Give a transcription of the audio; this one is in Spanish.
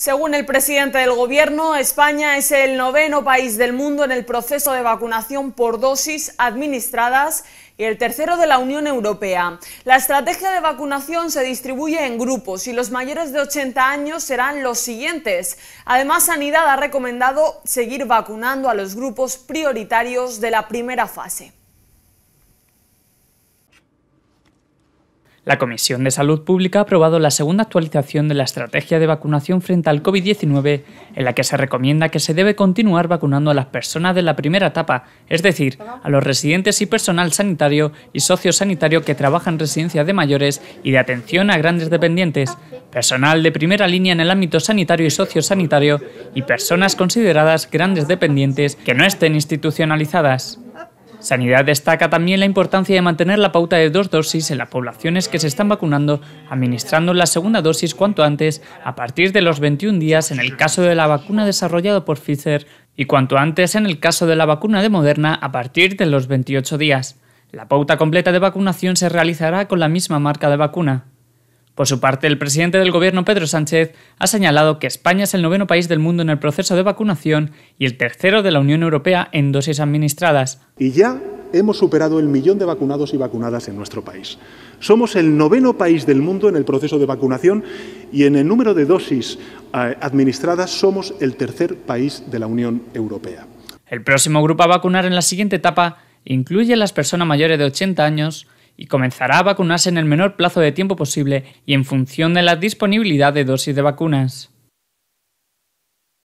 Según el presidente del Gobierno, España es el noveno país del mundo en el proceso de vacunación por dosis administradas y el tercero de la Unión Europea. La estrategia de vacunación se distribuye en grupos y los mayores de 80 años serán los siguientes. Además, Sanidad ha recomendado seguir vacunando a los grupos prioritarios de la primera fase. La Comisión de Salud Pública ha aprobado la segunda actualización de la estrategia de vacunación frente al COVID-19, en la que se recomienda que se debe continuar vacunando a las personas de la primera etapa, es decir, a los residentes y personal sanitario y sociosanitario que trabajan en residencias de mayores y de atención a grandes dependientes, personal de primera línea en el ámbito sanitario y sociosanitario y personas consideradas grandes dependientes que no estén institucionalizadas. Sanidad destaca también la importancia de mantener la pauta de dos dosis en las poblaciones que se están vacunando, administrando la segunda dosis cuanto antes, a partir de los 21 días en el caso de la vacuna desarrollada por Pfizer y cuanto antes en el caso de la vacuna de Moderna a partir de los 28 días. La pauta completa de vacunación se realizará con la misma marca de vacuna. Por su parte, el presidente del gobierno, Pedro Sánchez, ha señalado que España es el noveno país del mundo en el proceso de vacunación y el tercero de la Unión Europea en dosis administradas. Y ya hemos superado el millón de vacunados y vacunadas en nuestro país. Somos el noveno país del mundo en el proceso de vacunación y en el número de dosis eh, administradas somos el tercer país de la Unión Europea. El próximo grupo a vacunar en la siguiente etapa incluye a las personas mayores de 80 años, y comenzará a vacunarse en el menor plazo de tiempo posible y en función de la disponibilidad de dosis de vacunas.